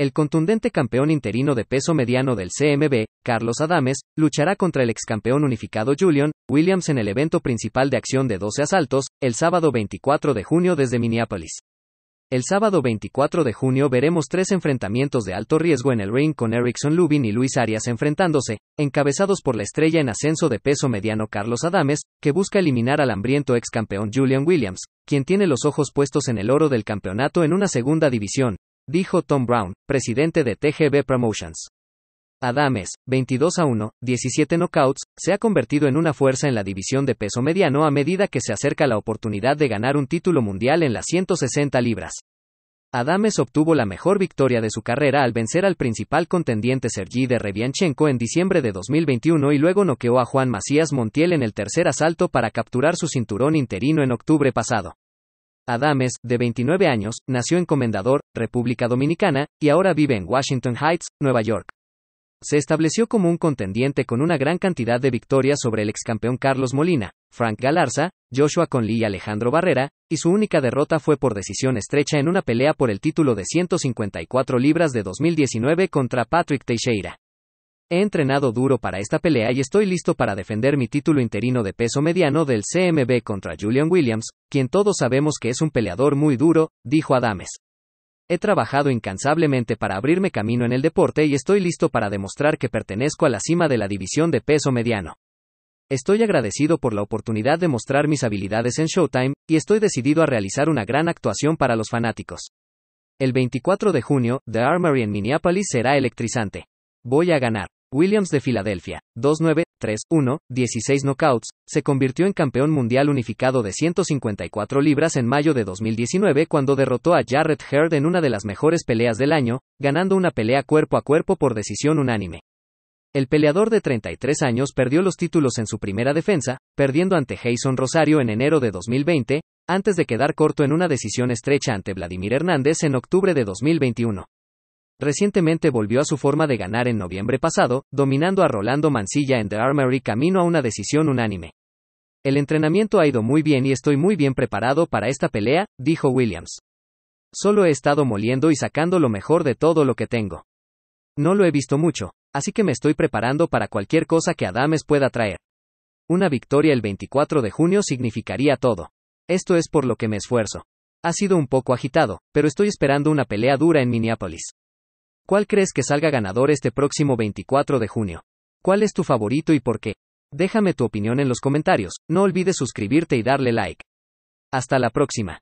El contundente campeón interino de peso mediano del CMB, Carlos Adames, luchará contra el excampeón unificado Julian Williams en el evento principal de acción de 12 asaltos, el sábado 24 de junio desde Minneapolis. El sábado 24 de junio veremos tres enfrentamientos de alto riesgo en el ring con Erickson Lubin y Luis Arias enfrentándose, encabezados por la estrella en ascenso de peso mediano Carlos Adames, que busca eliminar al hambriento ex campeón Julian Williams, quien tiene los ojos puestos en el oro del campeonato en una segunda división, dijo Tom Brown, presidente de TGB Promotions. Adames, 22 a 1, 17 knockouts, se ha convertido en una fuerza en la división de peso mediano a medida que se acerca la oportunidad de ganar un título mundial en las 160 libras. Adames obtuvo la mejor victoria de su carrera al vencer al principal contendiente Sergi de Revianchenko en diciembre de 2021 y luego noqueó a Juan Macías Montiel en el tercer asalto para capturar su cinturón interino en octubre pasado. Adames, de 29 años, nació en Comendador, República Dominicana, y ahora vive en Washington Heights, Nueva York. Se estableció como un contendiente con una gran cantidad de victorias sobre el excampeón Carlos Molina, Frank Galarza, Joshua Conley y Alejandro Barrera, y su única derrota fue por decisión estrecha en una pelea por el título de 154 libras de 2019 contra Patrick Teixeira. He entrenado duro para esta pelea y estoy listo para defender mi título interino de peso mediano del CMB contra Julian Williams, quien todos sabemos que es un peleador muy duro, dijo Adames. He trabajado incansablemente para abrirme camino en el deporte y estoy listo para demostrar que pertenezco a la cima de la división de peso mediano. Estoy agradecido por la oportunidad de mostrar mis habilidades en Showtime, y estoy decidido a realizar una gran actuación para los fanáticos. El 24 de junio, The Armory en Minneapolis será electrizante. Voy a ganar. Williams de Filadelfia, 2-9, 3-1, 16 knockouts, se convirtió en campeón mundial unificado de 154 libras en mayo de 2019 cuando derrotó a Jarrett Heard en una de las mejores peleas del año, ganando una pelea cuerpo a cuerpo por decisión unánime. El peleador de 33 años perdió los títulos en su primera defensa, perdiendo ante Jason Rosario en enero de 2020, antes de quedar corto en una decisión estrecha ante Vladimir Hernández en octubre de 2021. Recientemente volvió a su forma de ganar en noviembre pasado, dominando a Rolando Mancilla en The Armory camino a una decisión unánime. El entrenamiento ha ido muy bien y estoy muy bien preparado para esta pelea, dijo Williams. Solo he estado moliendo y sacando lo mejor de todo lo que tengo. No lo he visto mucho, así que me estoy preparando para cualquier cosa que Adames pueda traer. Una victoria el 24 de junio significaría todo. Esto es por lo que me esfuerzo. Ha sido un poco agitado, pero estoy esperando una pelea dura en Minneapolis. ¿Cuál crees que salga ganador este próximo 24 de junio? ¿Cuál es tu favorito y por qué? Déjame tu opinión en los comentarios, no olvides suscribirte y darle like. Hasta la próxima.